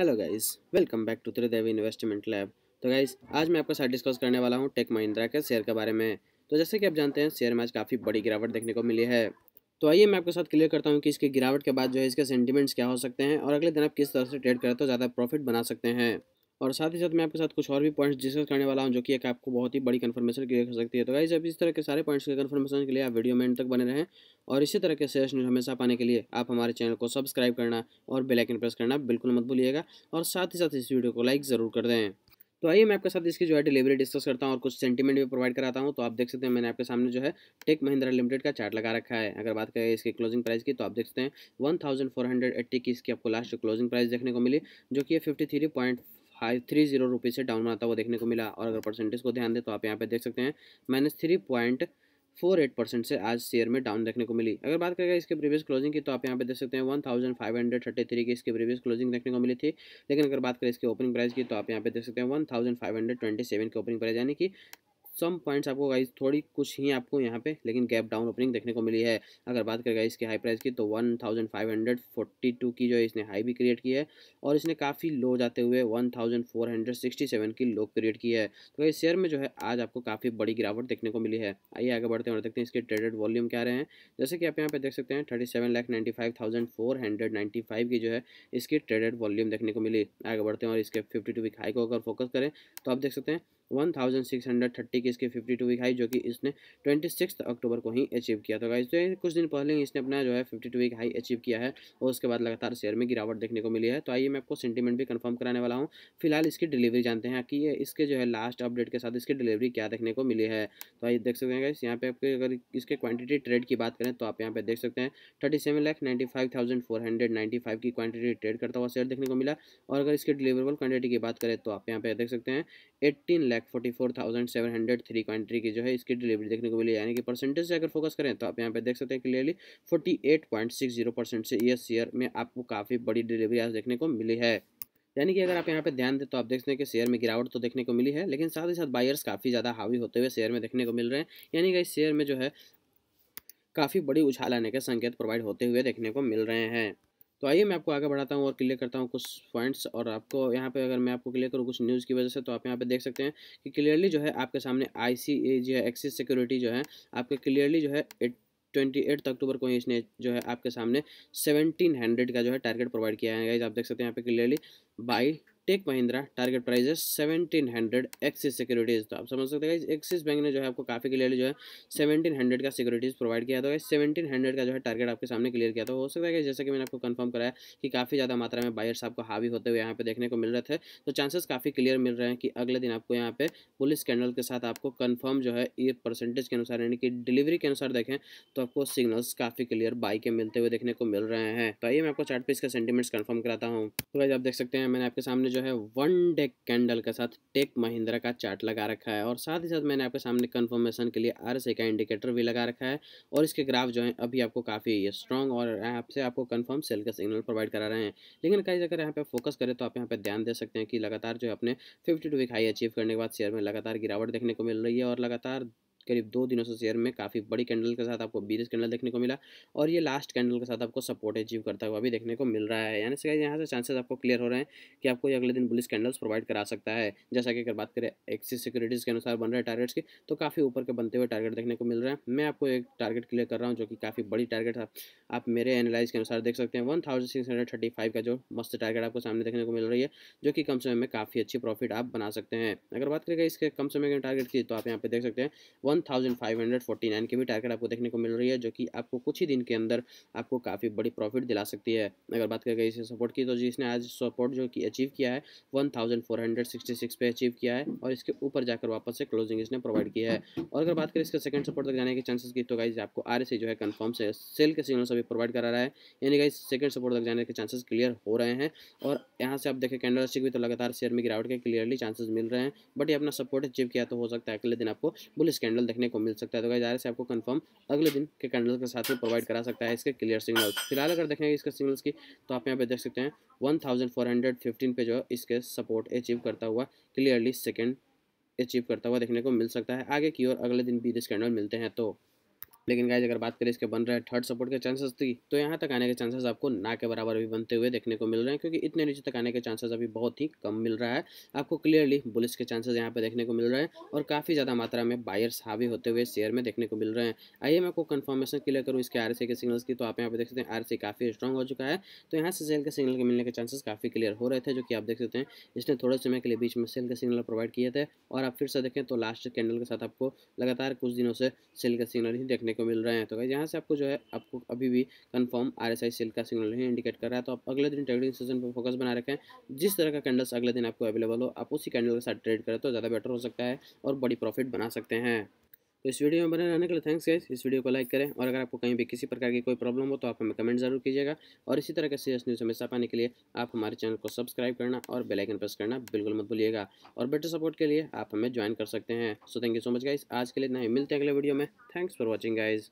hello guys welcome back to Tridevi investment lab तो guys आज मैं आपके साथ डिस्कस करने वाला हूँ टेक महिंद्रा के शेयर के बारे में तो जैसे कि आप जानते हैं शेयर में आज काफ़ी बड़ी गिरावट देखने को मिली है तो आइए मैं आपके साथ क्लियर करता हूँ कि इसकी गिरावट के बाद जो है इसके सेंटीमेंट्स क्या हो सकते हैं और अगले दिन आप किस तरह से ट्रेड करें तो ज़्यादा प्रॉफिट बना सकते हैं और साथ ही साथ मैं आपके साथ कुछ और भी पॉइंट्स डिस्कस करने वाला हूँ जो कि एक आपको बहुत ही बड़ी कन्फर्मेशन क्रिएट कर सकती है तो गाइज अब इस तरह के सारे पॉइंट्स के कन्फर्मेशन के लिए आप वीडियो में एंड तक बने रहें और इसी तरह के सेशन हमेशा पाने के लिए आप हमारे चैनल को सब्सक्राइब करना और बेलाइकन प्रेस करना बिल्कुल मत भूलिएगा और साथ ही साथ इस वीडियो को लाइक ज़रूर कर दें तो आइए मैं आपके साथ इसकी जो है डिलीवरी डिस्कस करता हूँ और कुछ सेंटीमेंट भी प्रोवाइड कराता हूँ तो आप देख सकते हैं मैंने आपके सामने जो है टेक महिंद्रा लिमिटेड का चार्ट लगा रखा है अगर बात करें इसकी क्लोजिंग प्राइस की तो आप देख सकते हैं one thousand four hundred eighty की इसकी आपको लास्ट क्लोजिंग प्राइस देखने को मिली जो कि fifty three point five three zero rupees से डाउन बनाता हुआ देखने को मिला और अगर परसेंटेज को ध्यान दें तो आप यहाँ पे देख सकते हैं minus three point four eight percent से आज शेयर में डाउन देखने को मिली अगर बात करें इसके प्रीवियस क्लोजिंग की तो आप यहाँ पे देख सकते हैं one thousand five hundred thirty three की इसके प्रीवियस क्लोजिंग देखने को मिली थी लेकिन अगर बात करें इसके ओपनिंग प्राइस की तो आप यहाँ पे देख सकते हैं one thousand five hundred twenty seven की ओपनिंग प्राइस यानी कि सम पॉइंट्स आपको गाइस थोड़ी कुछ ही आपको यहाँ पे लेकिन गैप डाउन ओपनिंग देखने को मिली है अगर बात करें गाइस की हाई प्राइस की तो 1542 की जो है इसने हाई भी क्रिएट की है और इसने काफ़ी लो जाते हुए 1467 की लो क्रिएट की है तो इस शेयर में जो है आज आपको काफ़ी बड़ी गिरावट देखने को मिली है आइए आगे बढ़ते हैं और देखते हैं इसके ट्रेडेड वॉल्यूम क्या रहे हैं जैसे कि आप यहाँ पे देख सकते हैं thirty seven lakh ninety five thousand four hundred ninety five की जो है इसकी ट्रेडेड वॉल्यूम देखने को मिली आगे बढ़ते हैं और इसके फिफ्टी टू वीक हाई को अगर फोकस करें तो आप देख सकते हैं one thousand six hundred thirty कि इसके फिफ्टी टू वीक हाई जो कि इसने ट्वेंटी सिक्स अक्टूबर को ही अचीव किया था गाइज तो, तो कुछ दिन पहले ही इसने अपना जो है fifty two week high achieve किया है और उसके बाद लगातार शेयर में गिरावट देखने को मिली है तो आइए मैं आपको सेंटीमेंट भी कन्फर्म कराने वाला हूँ फिलहाल इसकी डिलीवरी जानते हैं कि इसके जो है लास्ट अपडेट के साथ इसकी डिलीवरी क्या देखने को मिली है तो आइए देख सकते हैं गाइस यहाँ पे आपके अगर इसके क्वान्टिटी ट्रेड की बात करें तो आप यहाँ पे देख सकते हैं thirty seven lakh ninety five thousand four hundred ninety five की क्वांटिटी ट्रेड करता हुआ शेयर देखने को मिला और अगर इसके डिलीवरेबल क्वांटिटी की बात करें तो आप यहाँ पे देख सकते हैं eighteen lakh forty four thousand seven hundred three कंट्री की जो है इसकी डिलीवरी देखने को मिली यानी कि परसेंटेज से अगर फोकस करें तो आप यहाँ पे देख सकते हैं clearly forty eight point six zero percent से इस ईयर में आपको काफ़ी बड़ी डिलीवरी आज देखने को मिली है यानी कि अगर आप यहाँ पे ध्यान दें तो आप देख सकते हैं कि शेयर में गिरावट तो देखने को मिली है लेकिन साथ ही साथ बायर्स काफ़ी ज़्यादा हावी होते हुए शेयर में देखने को मिल रहे हैं यानी कि इस शेयर में जो है काफ़ी बड़ी उछाल आने के संकेत प्रोवाइड होते हुए देखने को मिल रहे हैं तो आइए मैं आपको आगे बढ़ाता हूँ और क्लियर करता हूँ कुछ पॉइंट्स और आपको यहाँ पे अगर मैं आपको क्लियर करूँ कुछ न्यूज़ की वजह से तो आप यहाँ पे देख सकते हैं कि क्लियरली जो है आपके सामने आई जो है एक्सिस सिक्योरिटी जो है आपके क्लियरली जो है ट्वेंटी एट अक्टूबर को ही इसने जो है आपके सामने सेवनटीन हंड्रेड का जो है टारगेट प्रोवाइड किया है आप देख सकते हैं यहाँ पे clearly buy Tech Mahindra target price है सेवनटीन हंड्रेड एक्सिस सिक्योरिटीज़ तो आप समझ सकते हैं एक्सिस बैंक ने जो है आपको काफ़ी क्लियरली जो है सेवेंटीन हंड्रेड का सिक्योरिटीज़ प्रोवाइड किया था तो सेवेंटीन हंड्रेड का जो है टारगेट आपके सामने क्लियर किया था तो हो सकता है जैसे कि मैंने आपको कन्फर्म कराया कि काफ़ी ज़्यादा मात्रा में बायर्स आपको हावी होते हुए यहाँ पे देखने को मिल रहे थे तो चांसेस काफ़ी क्लियर मिल रहे हैं कि अगले दिन आपको यहाँ पे पुलिस कैंडल के साथ आपको कन्फर्म जो है ये परसेंटेज के अनुसार यानी कि डिलीवरी के अनुसार देखें तो आपको सिग्नल्स काफ़ी क्लियर बाई के मिलते हुए देखने को मिल रहे हैं तो आइए मैं आपको चार्ट पीस का सेंटीमेंट्स कन्फर्म कराता हूँ तो भाई आप देख सकते हैं मैंने आपके सामने जो है वन डेक कैंडल के साथ टेक महिंद्रा का चार्ट लगा रखा है और साथ ही साथ मैंने आपके सामने कंफर्मेशन के लिए आर का इंडिकेटर भी लगा रखा है और इसके ग्राफ जो है अभी आपको काफ़ी स्ट्रॉन्ग और यहाँ से आपको कन्फर्म सेल का सिग्नल प्रोवाइड करा रहे हैं लेकिन कई अगर यहाँ पर फोकस करें तो आप यहाँ पर ध्यान दे सकते हैं कि लगातार जो है अपने fifty two week high achieve करने के बाद शेयर में लगातार गिरावट देखने को मिल रही है और लगातार करीब दो दिनों से शेयर में काफ़ी बड़ी कैंडल के साथ आपको बीरिस कैंडल देखने को मिला और ये लास्ट कैंडल के साथ आपको सपोर्ट अचीव करता हुआ भी देखने को मिल रहा है यानी सर यहाँ से चांसेस आपको क्लियर हो रहे हैं कि आपको अगले दिन बुलिस कैंडल्स प्रोवाइड करा सकता है जैसा कि अगर बात करें एक्सिस सिक्योरिटीज़ के अनुसार बन रहे टारगेट्स की तो काफ़ी ऊपर के बनते हुए टारगेट देखने को मिल रहे हैं मैं आपको एक टारगेट क्लियर कर रहा हूँ जो कि काफ़ी बड़ी टारगेट था आप मेरे एनालाइज के अनुसार देख सकते हैं one six hundred thirty five का जो मस्त टारगेट आपको सामने देखने को मिल रही है जो कि कम समय में काफ़ी अच्छी प्रॉफिट आप बना सकते हैं अगर बात करेगा इसके कम समय के टारगेट की तो आप यहाँ पर देख सकते हैं वन 1549 की भी टारगेट आपको देखने को मिल रही है जो कि आपको कुछ ही दिन के अंदर आपको काफ़ी बड़ी प्रॉफिट दिला सकती है अगर बात करें इसे सपोर्ट की तो जिसने आज सपोर्ट जो कि अचीव किया है 1466 पे अचीव किया है और इसके ऊपर जाकर वापस से क्लोजिंग इसने प्रोवाइड किया है और अगर बात करें इसके सेकंड सपोर्ट तक जाने के चांसेस की तो गाइज आपको आर जो है कन्फर्म से सेल के सिग्नल अभी प्रोवाइड करा रहा है यानी गाइज सेकंड सपोर्ट तक जाने के चांसेस क्लियर हो रहे हैं और यहाँ से आप देखें कैंडल स्टिक भी तो लगातार शेयर में गिरावट के क्लियरली चांसेस मिल रहे हैं बट ये अपना सपोर्ट अचीव किया तो हो सकता है अगले दिन आपको बुलिस कैंडल कैंडल देखने को मिल सकता है तो गाइज आर आपको कंफर्म अगले दिन के कैंडल के साथ में प्रोवाइड करा सकता है इसके क्लियर सिग्नल फिलहाल अगर देखेंगे इसके सिग्नल्स की तो आप यहाँ पे देख सकते हैं 1415 पे जो है इसके सपोर्ट अचीव करता हुआ क्लियरली सेकेंड अचीव करता हुआ देखने को मिल सकता है आगे की ओर अगले दिन भी दिस कैंडल मिलते हैं तो लेकिन गाइज अगर बात करें इसके बन रहे थर्ड सपोर्ट के चांसेस थी तो यहाँ तक आने के चांसेस आपको ना के बराबर भी बनते हुए देखने को मिल रहे हैं क्योंकि इतने नीचे तक आने के चांसेस अभी बहुत ही कम मिल रहा है आपको क्लियरली बुलिस के चांसेस यहाँ पे देखने को मिल रहे हैं और काफ़ी ज़्यादा मात्रा में बायर्स हावी होते हुए शेयर में देखने को मिल रहे हैं आइए मैं आपको कन्फर्मेशन क्लियर करूँ इसके आर के सिग्नल्स की तो आप यहाँ पे देख सकते हैं आर काफ़ी स्ट्रॉन्ग हो चुका है तो यहाँ से सेल के सिग्नल के मिलने के चांसेस काफ़ी क्लियर हो रहे थे जो कि आप देख सकते हैं इसने थोड़े समय के लिए बीच में सेल के सिग्नल प्रोवाइड किए थे और आप फिर से देखें तो लास्ट कैंडल के साथ आपको लगातार कुछ दिनों से सेल का सिग्नल ही देखने को मिल रहे हैं तो गाइज यहाँ से आपको जो है आपको अभी भी confirm R S I sell का सिग्नल नहीं इंडिकेट कर रहा है तो आप अगले दिन ट्रेडिंग सेशन पर फोकस बना रखें जिस तरह का कैंडल्स अगले दिन आपको अवेलेबल हो आप उसी कैंडल के साथ ट्रेड करें तो ज़्यादा बेटर हो सकता है और बड़ी प्रॉफिट बना सकते हैं तो इस वीडियो में बने रहने के लिए थैंक्स गाइस इस वीडियो को लाइक करें और अगर आपको कहीं भी किसी प्रकार की कोई प्रॉब्लम हो तो आप हमें कमेंट जरूर कीजिएगा और इसी तरह के सीरियस न्यूज़ हमेशा पाने के लिए आप हमारे चैनल को सब्सक्राइब करना और बेलाइकन प्रेस करना बिल्कुल मत भूलिएगा और बेटर सपोर्ट के लिए आप हमें ज्वाइन कर सकते हैं so thank you so much guys आज के लिए इतना ही मिलते हैं अगले वीडियो में थैंक्स फॉर वॉचिंग गाइज़